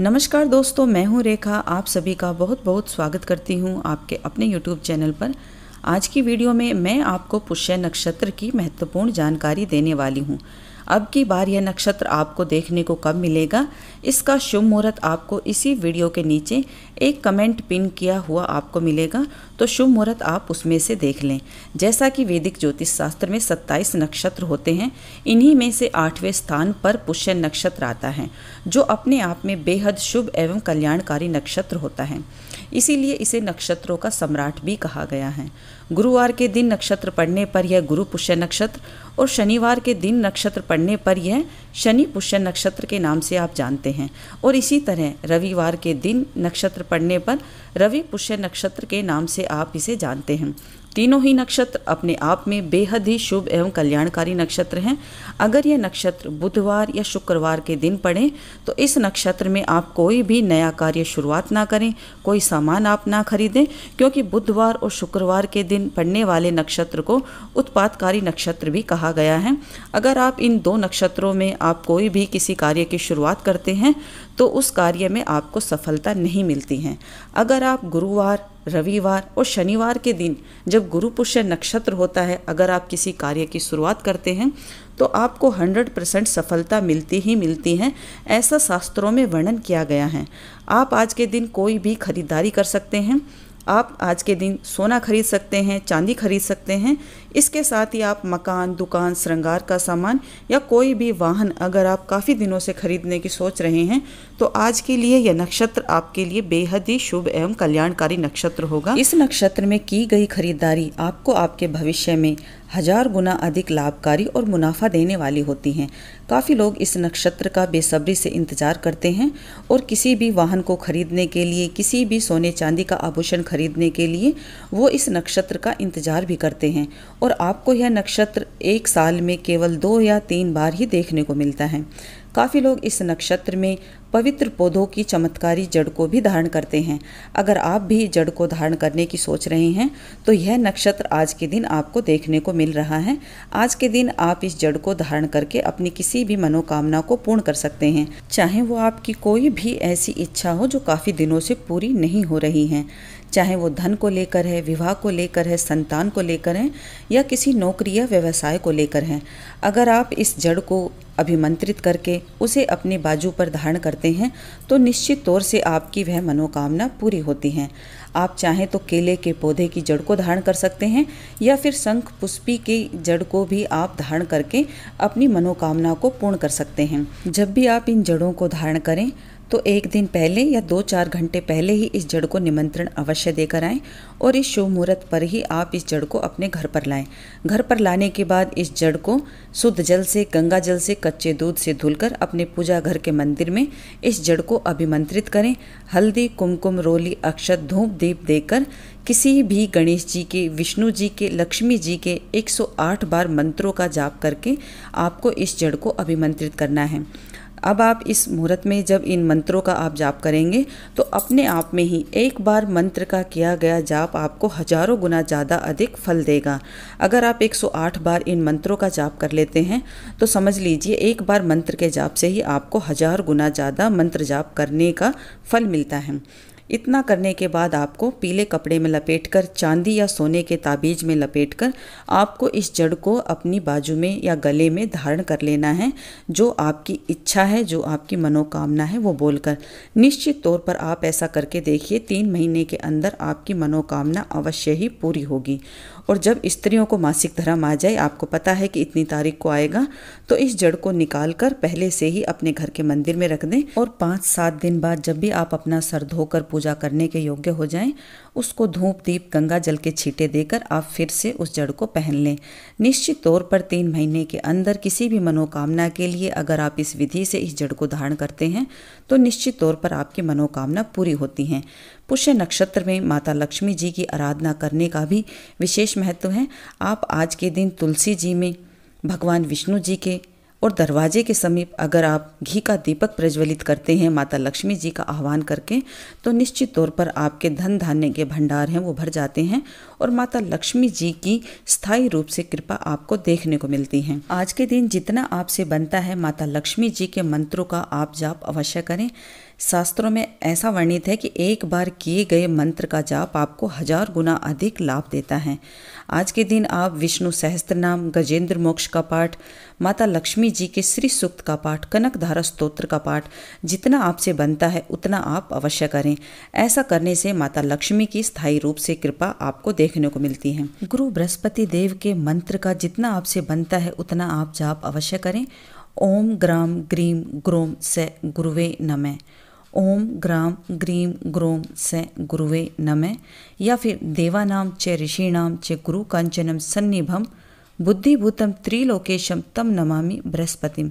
नमस्कार दोस्तों मैं हूं रेखा आप सभी का बहुत बहुत स्वागत करती हूं आपके अपने यूट्यूब चैनल पर आज की वीडियो में मैं आपको पुष्य नक्षत्र की महत्वपूर्ण जानकारी देने वाली हूं अब की बार यह नक्षत्र आपको देखने को कब मिलेगा इसका शुभ मुहूर्त आपको इसी वीडियो के नीचे एक कमेंट पिन किया हुआ आपको मिलेगा तो शुभ मुहूर्त आप उसमें से देख लें जैसा कि वैदिक ज्योतिष शास्त्र में 27 नक्षत्र होते हैं इन्हीं में से आठवें स्थान पर पुष्य नक्षत्र आता है जो अपने आप में बेहद शुभ एवं कल्याणकारी नक्षत्र होता है इसीलिए इसे नक्षत्रों का सम्राट भी कहा गया है गुरुवार के दिन नक्षत्र पढ़ने पर यह गुरु पुष्य नक्षत्र और शनिवार के दिन नक्षत्र पढ़ने पर यह शनि पुष्य नक्षत्र के नाम से आप जानते हैं हैं और इसी तरह रविवार के दिन नक्षत्र पढ़ने पर रवि पुष्य नक्षत्र के नाम से आप इसे जानते हैं तीनों ही नक्षत्र अपने आप में बेहद ही शुभ एवं कल्याणकारी नक्षत्र हैं अगर ये नक्षत्र बुधवार या शुक्रवार के दिन पड़ें तो इस नक्षत्र में आप कोई भी नया कार्य शुरुआत ना करें कोई सामान आप ना खरीदें क्योंकि बुधवार और शुक्रवार के दिन पड़ने वाले नक्षत्र को उत्पादकारी नक्षत्र भी कहा गया है अगर आप इन दो नक्षत्रों में आप कोई भी किसी कार्य की शुरुआत करते हैं तो उस कार्य में आपको सफलता नहीं मिलती है अगर आप गुरुवार रविवार और शनिवार के दिन जब गुरु पुष्य नक्षत्र होता है अगर आप किसी कार्य की शुरुआत करते हैं तो आपको 100 परसेंट सफलता मिलती ही मिलती है ऐसा शास्त्रों में वर्णन किया गया है आप आज के दिन कोई भी खरीदारी कर सकते हैं आप आज के दिन सोना खरीद सकते हैं चांदी खरीद सकते हैं इसके साथ ही आप मकान दुकान श्रृंगार का सामान या कोई भी वाहन अगर आप काफ़ी दिनों से खरीदने की सोच रहे हैं तो आज के लिए यह नक्षत्र आपके लिए बेहद ही शुभ एवं कल्याणकारी नक्षत्र होगा इस नक्षत्र में की गई खरीदारी आपको आपके भविष्य में हजार गुना अधिक लाभकारी और मुनाफा देने वाली होती हैं काफ़ी लोग इस नक्षत्र का बेसब्री से इंतज़ार करते हैं और किसी भी वाहन को खरीदने के लिए किसी भी सोने चांदी का आभूषण खरीदने के लिए वो इस नक्षत्र का इंतज़ार भी करते हैं और आपको यह नक्षत्र एक साल में केवल दो या तीन बार ही देखने को मिलता है काफ़ी लोग इस नक्षत्र में पवित्र पौधों की चमत्कारी जड़ को भी धारण करते हैं अगर आप भी जड़ को धारण करने की सोच रहे हैं तो यह नक्षत्र आज के दिन आपको देखने को मिल रहा है आज के दिन आप इस जड़ को धारण करके अपनी किसी भी मनोकामना को पूर्ण कर सकते हैं चाहे वो आपकी कोई भी ऐसी इच्छा हो जो काफ़ी दिनों से पूरी नहीं हो रही है चाहे वो धन को लेकर है विवाह को लेकर है संतान को लेकर है या किसी नौकरी या व्यवसाय को लेकर है अगर आप इस जड़ को अभिमंत्रित करके उसे अपने बाजू पर धारण करते करते हैं तो निश्चित तौर से आपकी वह मनोकामना पूरी होती हैं आप चाहें तो केले के पौधे की जड़ को धारण कर सकते हैं या फिर शंख पुष्पी की जड़ को भी आप धारण करके अपनी मनोकामना को पूर्ण कर सकते हैं जब भी आप इन जड़ों को धारण करें तो एक दिन पहले या दो चार घंटे पहले ही इस जड़ को निमंत्रण अवश्य देकर आएं और इस शुभ मुहूर्त पर ही आप इस जड़ को अपने घर पर लाएं घर पर लाने के बाद इस जड़ को शुद्ध जल से गंगा जल से कच्चे दूध से धुलकर अपने पूजा घर के मंदिर में इस जड़ को अभिमंत्रित करें हल्दी कुमकुम रोली अक्षत धूप दीप देकर किसी भी गणेश जी के विष्णु जी के लक्ष्मी जी के 108 बार मंत्रों का जाप करके आपको इस जड़ को अभिमंत्रित करना है अब आप इस मुहूर्त में जब इन मंत्रों का आप जाप करेंगे तो अपने आप में ही एक बार मंत्र का किया गया जाप आपको हजारों गुना ज़्यादा अधिक फल देगा अगर आप 108 बार इन मंत्रों का जाप कर लेते हैं तो समझ लीजिए एक बार मंत्र के जाप से ही आपको हजार गुना ज़्यादा मंत्र जाप करने का फल मिलता है इतना करने के बाद आपको पीले कपड़े में लपेटकर चांदी या सोने के ताबीज में लपेटकर आपको इस जड़ को अपनी बाजू में या गले में धारण कर लेना है जो आपकी इच्छा है जो आपकी मनोकामना है वो बोलकर निश्चित तौर पर आप ऐसा करके देखिए तीन महीने के अंदर आपकी मनोकामना अवश्य ही पूरी होगी और जब स्त्रियों को मासिक धर्म आ जाए आपको पता है कि इतनी तारीख को आएगा तो इस जड़ को निकाल कर पहले से ही अपने घर के मंदिर में रख दें और पाँच सात दिन बाद जब भी आप अपना सर धोकर पूजा करने के योग्य हो जाएं उसको धूप दीप गंगा जल के छीटे देकर आप फिर से उस जड़ को पहन लें निश्चित तौर पर तीन महीने के अंदर किसी भी मनोकामना के लिए अगर आप इस विधि से इस जड़ को धारण करते हैं तो निश्चित तौर पर आपकी मनोकामना पूरी होती हैं पुष्य नक्षत्र में माता लक्ष्मी जी की आराधना करने का भी विशेष महत्व है आप आज के दिन तुलसी जी में भगवान विष्णु जी के और दरवाजे के समीप अगर आप घी का दीपक प्रज्वलित करते हैं माता लक्ष्मी जी का आह्वान करके तो निश्चित तौर पर आपके धन धान्य के भंडार हैं वो भर जाते हैं और माता लक्ष्मी जी की स्थायी रूप से कृपा आपको देखने को मिलती है आज के दिन जितना आपसे बनता है माता लक्ष्मी जी के मंत्रों का आप जाप अवश्य करें शास्त्रों में ऐसा वर्णित है कि एक बार किए गए मंत्र का जाप आपको हजार गुना अधिक लाभ देता है आज के दिन आप विष्णु सहस्त्र नाम गजेंद्र मोक्ष का पाठ माता लक्ष्मी जी के श्री सूक्त का पाठ कनक धारा स्त्रोत्र का पाठ जितना आपसे बनता है उतना आप अवश्य करें ऐसा करने से माता लक्ष्मी की स्थायी रूप से कृपा आपको देखने को मिलती है गुरु बृहस्पति देव के मंत्र का जितना आपसे बनता है उतना आप जाप अवश्य करें ओम ग्राम ग्रीम ग्रोम से गुरुवे नमः ओम ग्राम ग्रीम ग्रोम से गुरुवे नमे या फिर देवानाम च ऋषिणाम च गुरु कांचनम सन्निभम बुद्धिभूतम त्रिलोकेशम तम नमामि बृहस्पतिम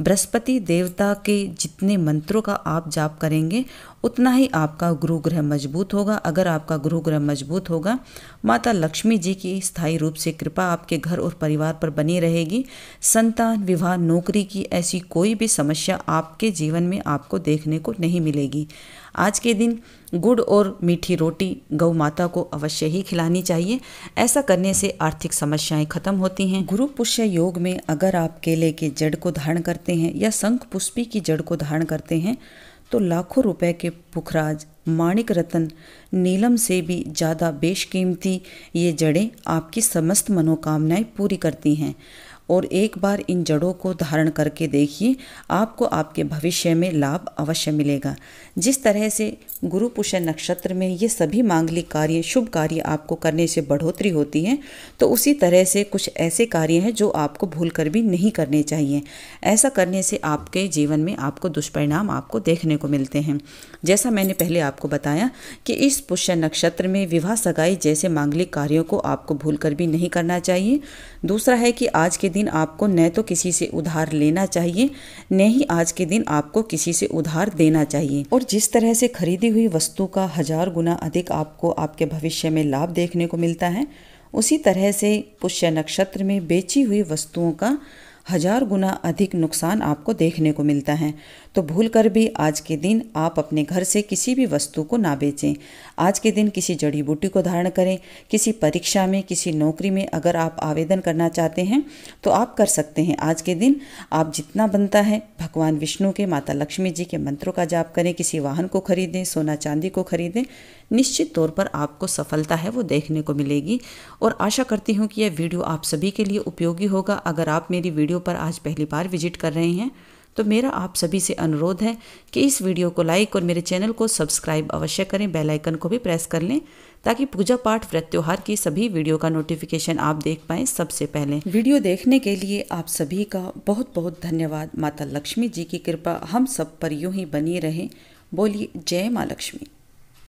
बृहस्पति देवता के जितने मंत्रों का आप जाप करेंगे उतना ही आपका गुरु ग्रह मजबूत होगा अगर आपका गुरु ग्रह मजबूत होगा माता लक्ष्मी जी की स्थायी रूप से कृपा आपके घर और परिवार पर बनी रहेगी संतान विवाह नौकरी की ऐसी कोई भी समस्या आपके जीवन में आपको देखने को नहीं मिलेगी आज के दिन गुड़ और मीठी रोटी गौ माता को अवश्य ही खिलानी चाहिए ऐसा करने से आर्थिक समस्याएं खत्म होती हैं गुरु पुष्य योग में अगर आप केले के जड़ को धारण करते हैं या शंख पुष्पी की जड़ को धारण करते हैं तो लाखों रुपए के पुखराज माणिक रतन नीलम से भी ज़्यादा बेशकीमती ये जड़ें आपकी समस्त मनोकामनाएं पूरी करती हैं और एक बार इन जड़ों को धारण करके देखिए आपको आपके भविष्य में लाभ अवश्य मिलेगा जिस तरह से गुरु पुष्य नक्षत्र में ये सभी मांगलिक कार्य शुभ कार्य आपको करने से बढ़ोतरी होती है तो उसी तरह से कुछ ऐसे कार्य हैं जो आपको भूल कर भी नहीं करने चाहिए ऐसा करने से आपके जीवन में आपको दुष्परिणाम आपको देखने को मिलते हैं जैसा मैंने पहले आपको बताया कि इस पुष्य नक्षत्र में विवाह सगाई जैसे मांगलिक कार्यों को आपको भूल कर भी नहीं करना चाहिए दूसरा है कि आज के दिन आपको न तो किसी से उधार लेना चाहिए न ही आज के दिन आपको किसी से उधार देना चाहिए और जिस तरह से खरीदी हुई वस्तु का हजार गुना अधिक आपको आपके भविष्य में लाभ देखने को मिलता है उसी तरह से पुष्य नक्षत्र में बेची हुई वस्तुओं का हजार गुना अधिक नुकसान आपको देखने को मिलता है तो भूल कर भी आज के दिन आप अपने घर से किसी भी वस्तु को ना बेचें आज के दिन किसी जड़ी बूटी को धारण करें किसी परीक्षा में किसी नौकरी में अगर आप आवेदन करना चाहते हैं तो आप कर सकते हैं आज के दिन आप जितना बनता है भगवान विष्णु के माता लक्ष्मी जी के मंत्रों का जाप करें किसी वाहन को खरीदें सोना चांदी को खरीदें निश्चित तौर पर आपको सफलता है वो देखने को मिलेगी और आशा करती हूँ कि यह वीडियो आप सभी के लिए उपयोगी होगा अगर आप मेरी वीडियो पर आज पहली बार विजिट कर रहे हैं तो मेरा आप सभी से अनुरोध है कि इस वीडियो को लाइक और मेरे चैनल को सब्सक्राइब अवश्य करें बेल आइकन को भी प्रेस कर लें ताकि पूजा पाठ व्रत त्योहार की सभी वीडियो का नोटिफिकेशन आप देख पाएं सबसे पहले वीडियो देखने के लिए आप सभी का बहुत बहुत धन्यवाद माता लक्ष्मी जी की कृपा हम सब पर यूं ही बनी रहें बोलिए जय माँ लक्ष्मी